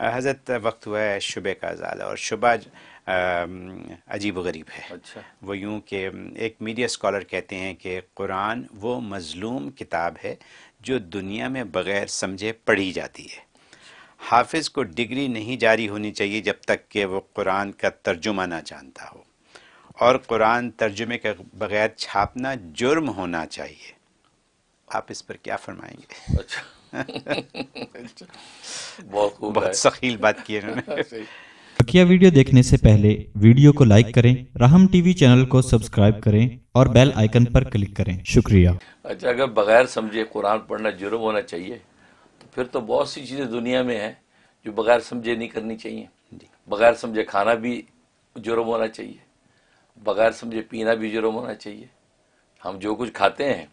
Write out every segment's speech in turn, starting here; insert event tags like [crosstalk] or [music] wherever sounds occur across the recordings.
हजरत वक्त हुआ है शुबे का ज़्यादा और शुबा अजीब गरीब है अच्छा। वो यूँ कि एक मीडिया स्कॉलर कहते हैं कि कुरान वो मज़लूम किताब है जो दुनिया में बग़ैर समझे पढ़ी जाती है हाफिज़ को डिग्री नहीं जारी होनी चाहिए जब तक कि वो कुरान का तर्जुमा ना जानता हो और कुरान तर्जुमे के बग़ैर छापना जुर्म होना चाहिए आप इस पर क्या फरमाएंगे अच्छा बहुत सखील बात की [laughs] बकिया वीडियो देखने से पहले वीडियो को लाइक करें राहम टीवी चैनल को सब्सक्राइब करें और बेल आइकन पर क्लिक करें शुक्रिया अच्छा अगर बगैर समझे कुरान पढ़ना जुर्म होना चाहिए तो फिर तो बहुत सी चीज़ें दुनिया में हैं जो बगैर समझे नहीं करनी चाहिए बगैर समझे खाना भी जुर्म होना चाहिए बगैर समझे पीना भी जुर्म होना चाहिए हम जो कुछ खाते हैं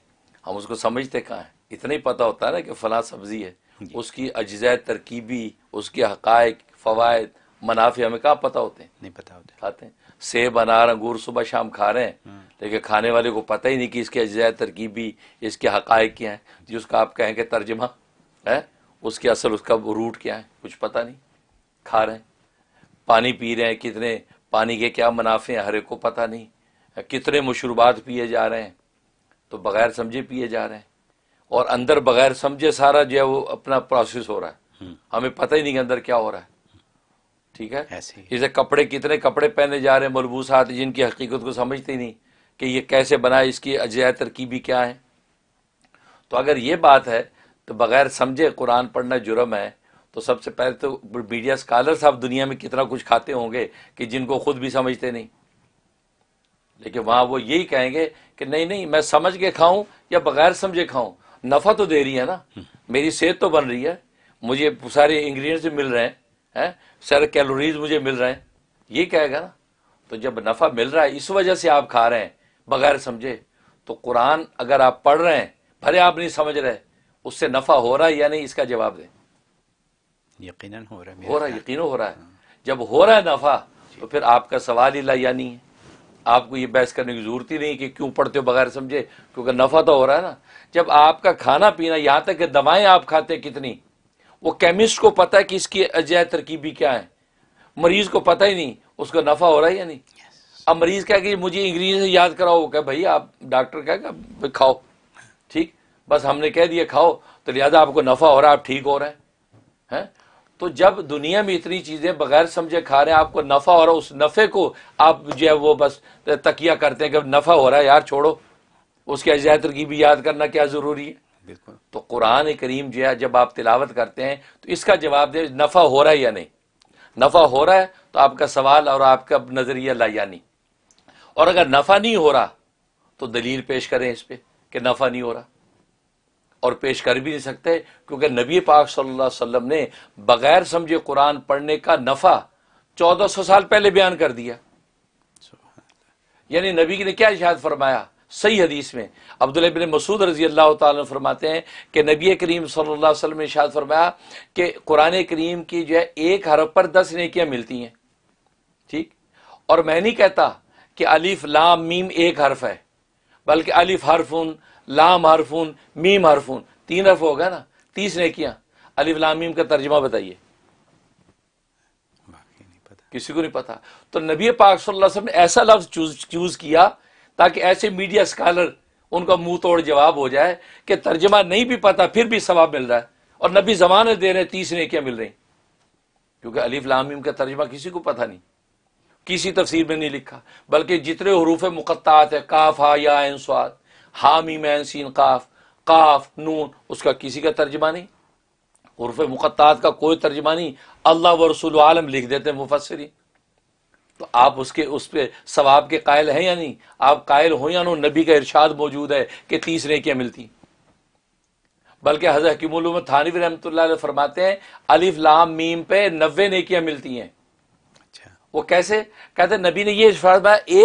हम उसको समझते कहाँ हैं इतना ही पता होता है ना कि फला सब्ज़ी है उसकी अज्जा तरकीबी उसके हक़ फ़वाद मुनाफे हमें कहाँ पता होते हैं नहीं पता होते खाते हैं सेब अनार अंगूर सुबह शाम खा रहे हैं हाँ। लेकिन खाने वाले को पता ही नहीं कि इसके अज्जा तरकीबी इसके हक़ क्या हैं जिसका आप कहें कि तर्जमा है उसके असल उसका रूट क्या है कुछ पता नहीं खा रहे हैं पानी पी रहे हैं कितने पानी के क्या मुनाफे हैं हर एक को पता नहीं कितने मशरूबात पिए जा रहे हैं तो बग़ैर समझे पिए जा रहे हैं और अंदर बगैर समझे सारा जो है वो अपना प्रोसेस हो रहा है हम्म। हमें पता ही नहीं कि अंदर क्या हो रहा है ठीक है जैसे कपड़े कितने कपड़े पहने जा रहे हैं मलबूसात जिनकी हकीकत को समझते नहीं कि ये कैसे बनाए इसकी अजय तरकीबी क्या है तो अगर ये बात है तो बगैर समझे कुरान पढ़ना जुर्म है तो सबसे पहले तो मीडिया स्कॉलर साहब दुनिया में कितना कुछ खाते होंगे कि जिनको खुद भी समझते नहीं लेकिन वहां वो यही कहेंगे कि नहीं नहीं मैं समझ के खाऊं या बगैर समझे खाऊं नफा तो दे रही है ना हम्म। मेरी सेहत तो बन रही है मुझे सारे इंग्रेडिएंट्स मिल रहे हैं है? सारे कैलोरीज मुझे मिल रहे हैं ये कहेगा ना तो जब नफा मिल रहा है इस वजह से आप खा रहे हैं बगैर समझे तो कुरान अगर आप पढ़ रहे हैं भले आप नहीं समझ रहे उससे नफा हो रहा है या नहीं इसका जवाब दें यकीनन हो रहा है हो रहा है यकीन हो रहा है जब हो रहा है नफा तो फिर आपका सवाल ही ला नहीं है आपको ये बहस करने की ज़रूरत ही नहीं कि क्यों पढ़ते हो बगैर समझे क्योंकि नफ़ा तो हो रहा है ना जब आपका खाना पीना यहां तक कि दवाएं आप खाते कितनी वो केमिस्ट को पता है कि इसकी अजय तरकीबी क्या है मरीज़ को पता ही नहीं उसको नफ़ा हो रहा है या नहीं yes. अब मरीज़ क्या कि मुझे इंग्रीडियंट याद कराओ वो क्या भाई आप डॉक्टर क्या खाओ ठीक बस हमने कह दिया खाओ तो लिहाजा आपको नफ़ा हो रहा है आप ठीक हो रहे हैं है? तो जब दुनिया में इतनी चीज़ें बगैर समझे खा रहे हैं आपको नफ़ा हो रहा है उस नफ़े को आप जो है वो बस तकिया करते हैं कि नफ़ा हो रहा है यार छोड़ो उसके की भी याद करना क्या ज़रूरी है बिल्कुल तो कुरान करीम जो है जब आप तिलावत करते हैं तो इसका जवाब दे नफ़ा हो रहा है या नहीं नफ़ा हो रहा है तो आपका सवाल और आपका नज़रिया नहीं और अगर नफ़ा नहीं हो रहा तो दलील पेश करें इस पर कि नफ़ा नहीं हो रहा और पेश कर भी नहीं सकते क्योंकि नबी पाक सल्लल्लाहु अलैहि वसल्लम ने बग़ैर समझे कुरान पढ़ने का नफ़ा चौदह सौ साल पहले बयान कर दिया यानी नबी ने क्या इशाद फरमाया सही हदीस में अब्दुल बिन मसूद रजी अल्लाह ताला फरमाते हैं कि नबी करीम सल्लल्लाहु अलैहि वसल्लम ने इशाद फरमाया कि कुरान करीम की जो है एक हरफ पर दस नेकियां मिलती हैं ठीक और मैं नहीं कहता कि अलिफ लाम मीम एक हर्फ है बल्कि अलिफ उन लाम हरफून मीम हरफून तीन हरफ होगा ना तीस ने किया अलिफ लाम मीम का तर्जमा बताइए किसी को नहीं पता तो नबी पाक सल्लल्लाहु अलैहि वसल्लम ने ऐसा लफ्ज चूज चूज किया ताकि ऐसे मीडिया स्कॉलर उनका मुंह तोड़ जवाब हो जाए कि तर्जमा नहीं भी पता फिर भी सवाब मिल रहा है और नबी जमाने दे रहे हैं तीस नेकियां मिल रही क्योंकि अलीफ लामीम का तर्जमा किसी को पता नहीं किसी तफसीर में नहीं लिखा बल्कि जितने हरूफ मुकत्तात है काफ हा या स्वाद हामी मैन सीन काफ काफ नून उसका किसी का तर्जमा नहीं उर्फ मुक़ात का कोई तर्जमा नहीं अल्लाह व रसूल आलम लिख देते हैं मुफसरी तो आप उसके उस पर सवाब के कायल हैं या नहीं आप कायल हो या नो नबी का इरशाद मौजूद है कि तीस नेकियाँ मिलती बल्कि हजरत हकीम थानी रहमत फरमाते हैं अलिफ लाम मीम पे नबे नेकियां मिलती हैं अच्छा। वो कैसे कहते नबी ने यह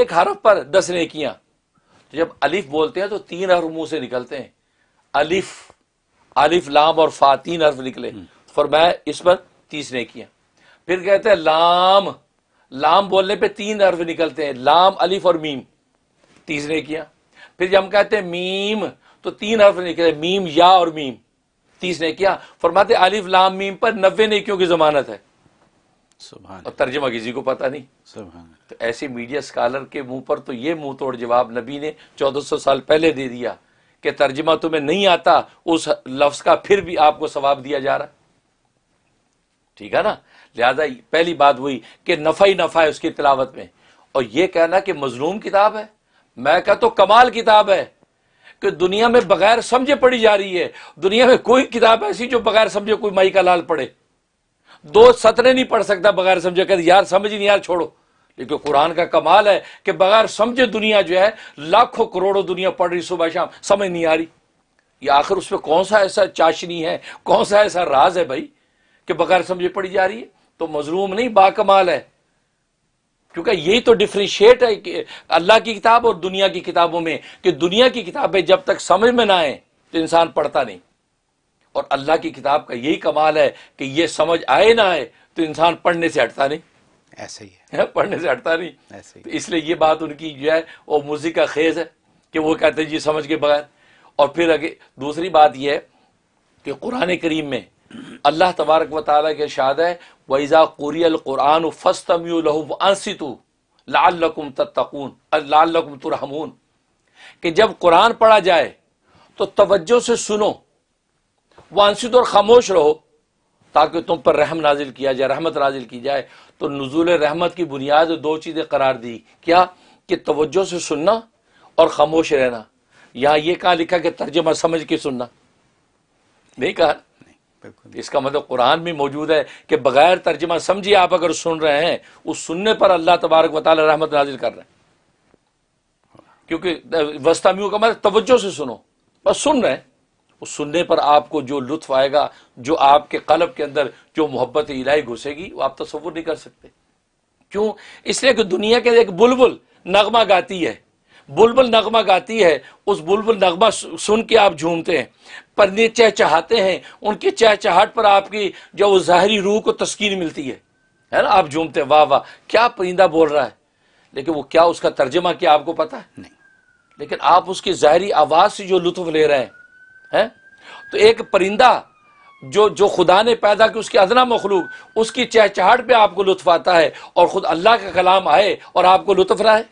एक हरफ पर दस नेकियां तो जब अलिफ बोलते हैं तो तीन हर्फ मुंह से निकलते हैं अलिफ अलिफ लाम और फा तीन हर्फ निकले हम्म। तो फरमाया इस पर तीसरे किया फिर कहते हैं लाम लाम बोलने पे तीन हर्फ निकलते हैं लाम अलिफ और मीम तीसरे किया फिर जब हम कहते हैं मीम तो तीन हर्फ निकले मीम या और मीम तीस ने किया फरमाते अलिफ लाम मीम पर नब्बे नेकियों की जमानत है और तर्जमा किसी को पता नहीं तो ऐसे मीडिया स्कॉलर के मुंह पर तो ये मुंह तोड़ जवाब नबी ने 1400 साल पहले दे दिया कि तर्जमा तुम्हें नहीं आता उस लफ्ज का फिर भी आपको सवाब दिया जा रहा ठीक है ना लिहाजा पहली बात हुई कि नफा ही नफा है उसकी तिलावत में और यह कहना कि मजलूम किताब है मैं कह तो कमाल किताब है कि दुनिया में बगैर समझे पढ़ी जा रही है दुनिया में कोई किताब ऐसी जो बगैर समझे कोई माई का लाल पढ़े दो सतरे नहीं पढ़ सकता बगैर समझे कहते यार समझ नहीं यार छोड़ो लेकिन कुरान का कमाल है कि बगैर समझे दुनिया जो है लाखों करोड़ों दुनिया पढ़ रही सुबह शाम समझ नहीं आ रही ये आखिर उसमें कौन सा ऐसा चाशनी है कौन सा ऐसा राज है भाई कि बगैर समझे पढ़ी जा रही है तो मजलूम नहीं बाकमाल है क्योंकि यही तो डिफ्रेंशिएट है अल्लाह की किताब और दुनिया की किताबों में कि दुनिया की किताबें जब तक समझ में ना आए तो इंसान पढ़ता नहीं और अल्लाह की किताब का यही कमाल है कि ये समझ आए ना आए तो इंसान पढ़ने से हटता नहीं ऐसे ही है, [laughs] पढ़ने से हटता नहीं ऐसे तो इसलिए ये बात उनकी जो है वो मुजी का खेज है कि वो कहते हैं जी समझ के बगैर और फिर अगे दूसरी बात यह है कि कुरान करीम में अल्लाह तबारक व ताली के शाद है वैज़ा कुरान फ़स्तमितु लालकुम तत्तकून लालकुम तुरहमून कि जब कुरान पढ़ा जाए तो तवज्जो से सुनो वांसित तो और खामोश रहो ताकि तुम पर रहम नाजिल किया जाए रहमत नाजिल की जाए तो नजूल रहमत की बुनियाद दो चीज़ें करार दी क्या कि तवज्जो से सुनना और खामोश रहना यहाँ ये कहा लिखा कि तर्जमा समझ के सुनना नहीं कहा इसका मतलब कुरान भी मौजूद है कि बगैर तर्जमा समझिए आप अगर सुन रहे हैं उस सुनने पर अल्लाह तबारक वाल रहमत नाजिल कर रहे हैं क्योंकि वस्तामियों का मतलब तवज्जो से सुनो बस सुन रहे हैं उस सुनने पर आपको जो लुत्फ आएगा जो आपके कलब के अंदर जो मोहब्बत इलाही घुसेगी वो आप तस्वुर नहीं कर सकते क्यों इसलिए कि दुनिया के एक बुलबुल नगमा गाती है बुलबुल नगमा गाती है उस बुलबुल नगमा सुन के आप झूमते हैं पर चहचहाते हैं उनकी चहचहाट पर आपकी जो ज़ाहरी रूह को तस्कीन मिलती है है ना आप झूमते हैं वाह वाह क्या परिंदा बोल रहा है लेकिन वो क्या उसका तर्जमा क्या आपको पता है नहीं लेकिन आप उसकी ज़ाहरी आवाज़ से जो लुत्फ ले रहे हैं है तो एक परिंदा जो जो खुदा ने पैदा कि उसकी अदना मखलूक उसकी चहचहाट पे आपको लुत्फ आता है और ख़ुद अल्लाह का कलाम आए और आपको लुत्फ रहा है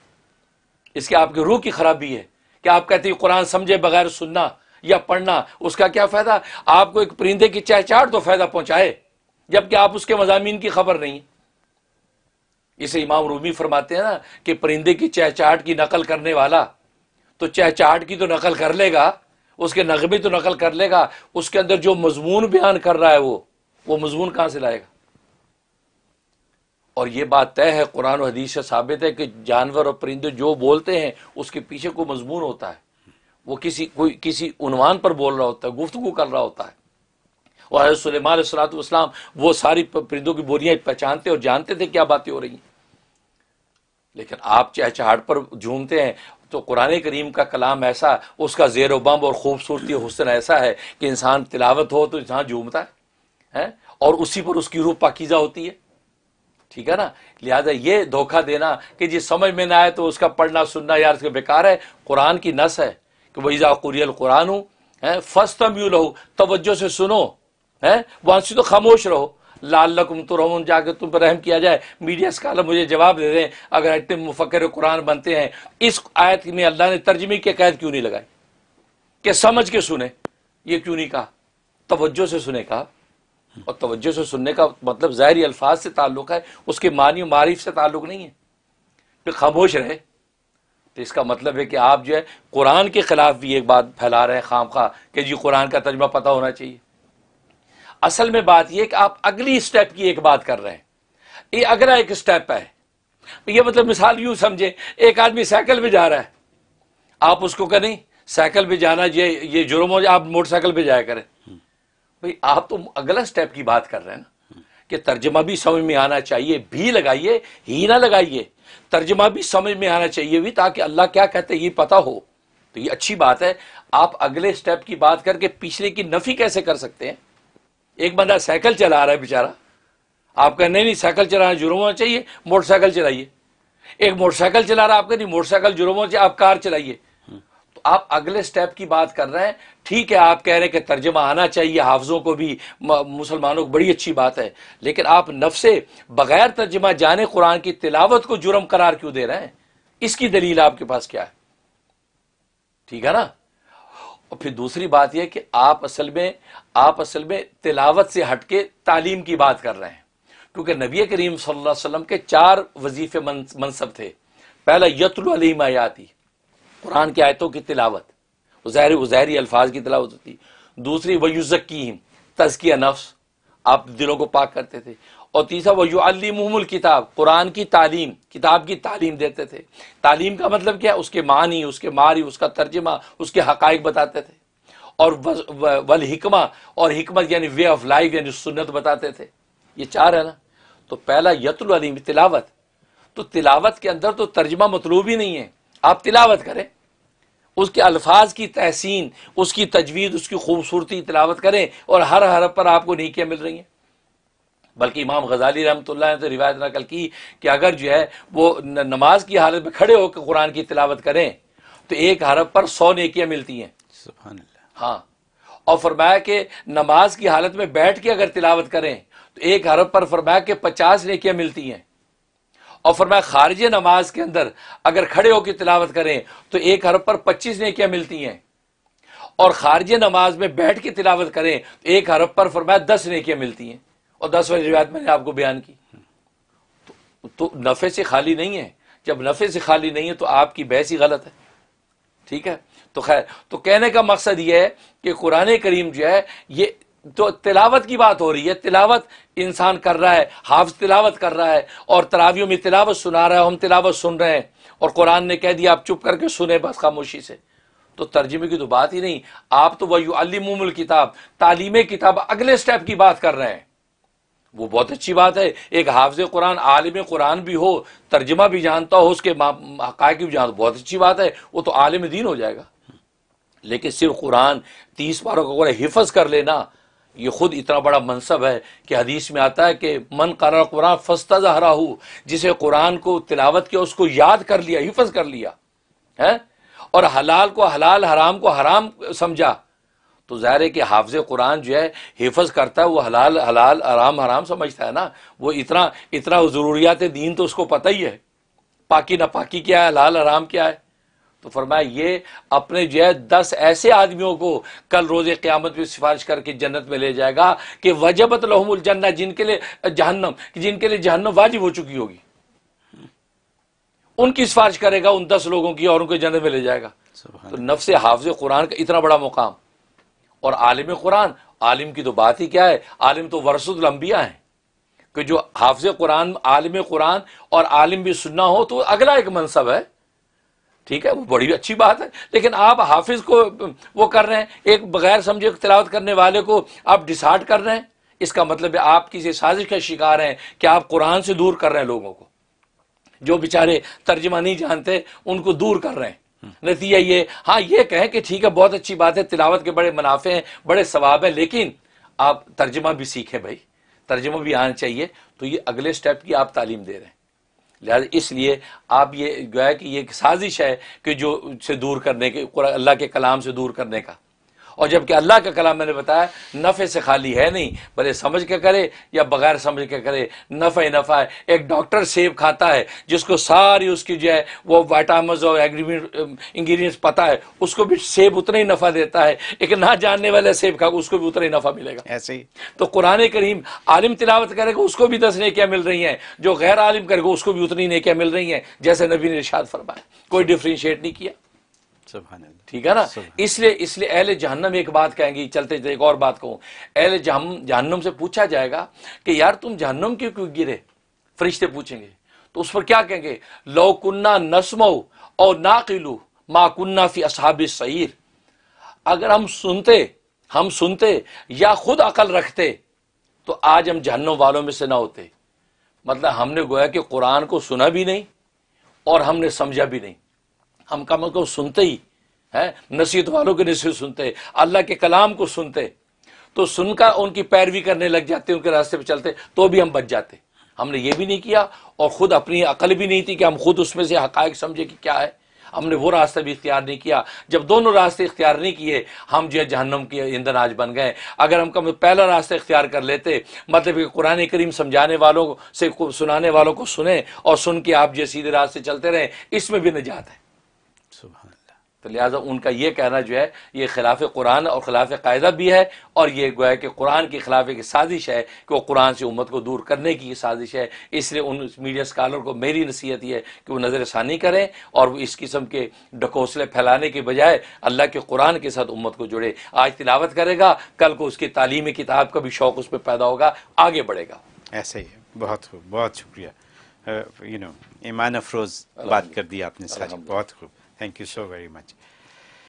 इसके आपकी रूह की खराबी है कि आप कहते हैं कुरान समझे बगैर सुनना या पढ़ना उसका क्या फ़ायदा आपको एक परिंदे की चहचहाट तो फ़ायदा पहुंचाए जबकि आप उसके मजामीन की खबर नहीं है इसे इमाम रूमी फरमाते हैं ना कि परिंदे की चहचाहट की नकल करने वाला तो चहचाहट की तो नकल कर लेगा उसके नगमे तो नकल कर लेगा उसके अंदर जो मजमून बयान कर रहा है वो वो मजमून कहां से लाएगा और ये बात तय है कुरान और हदीस से साबित है कि जानवर और परिंदे जो बोलते हैं उसके पीछे कोई मजमून होता है वो किसी कोई किसी उनवान पर बोल रहा होता है गुफ्तगु कर रहा होता है और सलेमान सलातम वो सारी परिंदों की बोलियां पहचानते और जानते थे क्या बातें हो रही हैं लेकिन आप चहचहाट पर झूमते हैं तो कुरान करीम का कलाम ऐसा उसका जेर बम और ख़ूबसूरती हुसन ऐसा है कि इंसान तिलावत हो तो इंसान झूमता है, है? और उसी पर उसकी रूह पाकिज़ा होती है ठीक है ना लिहाजा ये धोखा देना कि जी समझ में ना आए तो उसका पढ़ना सुनना यार उसके बेकार है कुरान की नस है कि वही कुरियल कुरान हूँ है फस्तम यू रहो तोज्जो से सुनो है वहां से तो खामोश रहो लाल लकुम तुरहमन तो जाके तुम पर रहम किया जाए मीडिया स्काल मुझे जवाब दे दें अगर इतने मुफकर कुरान बनते हैं इस आयत में अल्लाह ने तर्जमे की कैद क्यों नहीं लगाई कि समझ के सुने ये क्यों नहीं कहा तोज्जो से सुने कहा और तवज्जो से सुनने का मतलब ज़ाहरी अल्फाज से ताल्लुक़ है उसके मानी मारिफ से ताल्लुक़ नहीं है फिर खामोश रहे तो इसका मतलब है कि आप जो है कुरान के ख़िलाफ़ भी एक बात फैला रहे हैं खाम खा कि जी कुरान का तर्जमा पता होना चाहिए असल में बात यह कि आप अगली स्टेप की एक बात कर रहे हैं ये अगला एक स्टेप है ये मतलब मिसाल यूं समझे एक आदमी साइकिल में जा रहा है आप उसको कह नहीं साइकिल पे जाना ये ये जुर्म हो जाए आप मोटरसाइकिल पे जाया करें भाई आप तो अगला स्टेप की बात कर रहे हैं ना कि तर्जमा भी समझ में आना चाहिए भी लगाइए ही ना लगाइए तर्जमा भी समझ में आना चाहिए भी ताकि अल्लाह क्या कहते ये पता हो तो ये अच्छी बात है आप अगले स्टेप की बात करके पिछले की नफी कैसे कर सकते हैं एक बंदा साइकिल चला रहा है बेचारा आप कह नहीं नहीं साइकिल चलाना जुर्म होना चाहिए मोटरसाइकिल चलाइए एक मोटरसाइकिल चला रहा आप कह नहीं मोटरसाइकिल जुर्म होना चाहिए आप कार चलाइए तो आप अगले स्टेप की बात कर रहे हैं ठीक है आप कह रहे हैं कि तर्जमा आना चाहिए हाफजों को भी मुसलमानों को बड़ी अच्छी बात है लेकिन आप नफसे बगैर तर्जमा जाने कुरान की तिलावत को जुर्म करार क्यों दे रहे हैं इसकी दलील आपके पास क्या है ठीक है ना और फिर दूसरी बात यह कि आप असल में आप असल में तिलावत से हटके तालीम की बात कर रहे हैं क्योंकि नबी करीम सल्लल्लाहु अलैहि वसल्लम के चार वजीफे मनसब थे पहला आयाती कुरान की आयतों की तिलावत उजहरी उजहरी अल्फाज की तिलावत होती दूसरी वयुजक्कीम तजकिया नफ्स आप दिलों को पाक करते थे और तीसरा वह युमल किताब कुरान की तालीम किताब की तालीम देते थे तालीम का मतलब क्या है उसके मानी उसके मारी उसका तर्जमा उसके हक़ बताते थे और वल हिकमा और हिकमत यानी वे ऑफ लाइफ यानी सुन्नत बताते थे ये चार है ना तो पहला अलीम तिलावत तो तिलावत के अंदर तो तर्जमा मतलूब ही नहीं है आप तिलावत करें उसके अल्फाज की तहसीन उसकी तजवीज़ उसकी खूबसूरती तिलावत करें और हर हरफ पर आपको नीकियाँ मिल रही हैं बल्कि इमाम गजाली रहमत ने तो रिवायत नकल की कि अगर जो है वो नमाज की हालत में खड़े होकर कुरान की तिलावत करें तो एक हरफ पर सौ नेकियां मिलती हैं हाँ और फरमाया कि नमाज की हालत में बैठ के अगर तिलावत करें तो एक हरफ पर फरमाया कि पचास नेकियां मिलती हैं और फरमाया खारज नमाज के अंदर अगर खड़े होकर तिलावत करें तो एक हरफ पर पच्चीस नेकियां मिलती हैं और खारज नमाज में बैठ के तिलावत करें तो एक हरफ पर फरमाया दस नेकियां मिलती हैं और दस वाली रिवायत मैंने आपको बयान की तो, तो नफ़े से खाली नहीं है जब नफ़े से खाली नहीं है तो आपकी बहस ही गलत है ठीक है तो खैर तो कहने का मकसद यह है कि कुरान करीम जो है ये तो तिलावत की बात हो रही है तिलावत इंसान कर रहा है हाफ तिलावत कर रहा है और तरावियों में तिलावत सुना रहा है हम तिलावत सुन रहे हैं और कुरान ने कह दिया आप चुप करके सुने बस खामोशी से तो तर्जमे की तो बात ही नहीं आप तो वही किताब तालीम किताब अगले स्टेप की बात कर रहे हैं वो बहुत अच्छी बात है एक हाफ़ कुरान आलिम कुरान भी हो तर्जमा भी जानता हो उसके हक़ भी जानता बहुत अच्छी बात है वो तो आलिम दीन हो जाएगा लेकिन सिर्फ कुरान तीस पारों का हिफज कर लेना ये खुद इतना बड़ा मनसब है कि हदीस में आता है कि मन करा कुरान फस्ता जहरा हो जिसे कुरान को तिलावत किया उसको याद कर लिया हिफज कर लिया है और हलाल को हलाल हराम को हराम समझा तो ज़ाहिर है कि हाफज कुरान जो है हिफज करता है वो हलाल हलाल आराम हराम समझता है ना वो इतना इतना ज़रूरियात दीन तो उसको पता ही है पाकि नापाकी क्या है हलाल आराम क्या है तो फरमाया ये अपने जो है दस ऐसे आदमियों को कल रोज़ क़्यामत में सिफारिश करके जन्नत में ले जाएगा कि वजबत लहमुल जिनके लिए जहन्नम जिनके लिए जहन्नम वाजिब हो चुकी होगी उनकी सिफारिश करेगा उन दस लोगों की और उनको जन्नत में ले जाएगा तो नफ्स हाफ़ कुरान का इतना बड़ा मुकाम और आलिम कुरान आलिम की तो बात ही क्या है आलिम तो लंबिया हैं कि जो हाफज कुरान आलिम कुरान और आलिम भी सुनना हो तो अगला एक मनसब है ठीक है वो बड़ी अच्छी बात है लेकिन आप हाफिज को वो कर रहे हैं एक बगैर समझे तलावत करने वाले को आप डिसार्ड कर रहे हैं इसका मतलब है आप किसी साजिश का शिकार हैं कि आप कुरान से दूर कर रहे हैं लोगों को जो बेचारे तर्जमा नहीं जानते उनको दूर कर रहे हैं नतीजा ये हाँ ये कहें कि ठीक है बहुत अच्छी बात है तिलावत के बड़े मुनाफे हैं बड़े सवाब हैं लेकिन आप तर्जमा भी सीखें भाई तर्जमा भी आना चाहिए तो ये अगले स्टेप की आप तालीम दे रहे हैं लिहाजा इसलिए आप ये गोया कि ये साजिश है कि जो से दूर करने के अल्लाह के कलाम से दूर करने का और जबकि अल्लाह का कलाम मैंने बताया नफ़े से खाली है नहीं भले समझ के करे या बगैर समझ के करे नफ़ा नफ़ा है एक डॉक्टर सेब खाता है जिसको सारी उसकी जो है वो वाइटामस और एग्रीमेंट इंग्रीडियंट्स पता है उसको भी सेब उतना ही नफ़ा देता है एक ना जानने वाले सेब खा उसको भी उतना ही नफ़ा मिलेगा ऐसे ही तो कुरान करीम आलिम तिलावत करेगा उसको भी दस नकियाँ मिल रही हैं जो गैर आलिम करेगा उसको भी उतनी नकियाँ मिल रही हैं जैसे नबी ने निशाद फरमाया कोई डिफ्रेंशिएट नहीं किया ठीक है ना इसलिए इसलिए अहल जहन्नम एक बात कहेंगी चलते चलते एक और बात कहूं अहल जहन्नम से पूछा जाएगा कि यार तुम जहन्नम क्यों क्यों गिरे फरिश्ते पूछेंगे तो उस पर क्या कहेंगे लोकुन्ना नसमऊ और ना नाकिलू माकुन्ना फी असहाब सईर अगर हम सुनते हम सुनते या खुद अकल रखते तो आज हम जहन्नम वालों में से ना होते मतलब हमने गोया कि कुरान को सुना भी नहीं और हमने समझा भी नहीं हम कम को सुनते ही है नसीहत वालों की नसीहत सुनते अल्लाह के कलाम को सुनते तो सुनकर उनकी पैरवी करने लग जाते उनके रास्ते पर चलते तो भी हम बच जाते हमने ये भी नहीं किया और ख़ुद अपनी अकल भी नहीं थी कि हम खुद उसमें से हक़ समझे कि क्या है हमने वो रास्ता भी इख्तियार नहीं किया जब दोनों रास्ते इख्तियार नहीं किए हम जो है जहन्नम के ईंधन आज बन गए अगर हम कम पहला रास्ता इख्तियार कर लेते मतलब कि कुरान करीम समझाने वालों से सुनाने वालों को सुने और सुन के आप जो सीधे रास्ते चलते रहें इसमें भी निजात है तो लिहाजा उनका यह कहना जो है ये खिलाफ कुरान और खिलाफ कायदा भी है और ये गोया कि कुरान के खिलाफ एक साजिश है कि वह कुरान से उम्मत को दूर करने की साजिश है इसलिए उन मीडिया स्कॉलर को मेरी नसीहत ये है कि वो नज़र षानी करें और वो इस किस्म के डकोसले फैलाने के बजाय अल्लाह के कुरान के साथ उम्मत को जुड़े आज तिलावत करेगा कल को उसकी तालीमी किताब का भी शौक़ उस पर पैदा होगा आगे बढ़ेगा ऐसे ही बहुत बहुत शुक्रिया यू uh, नो ईमान अफरोज़ बात कर दी आपने बहुत खूब Thank you so very much.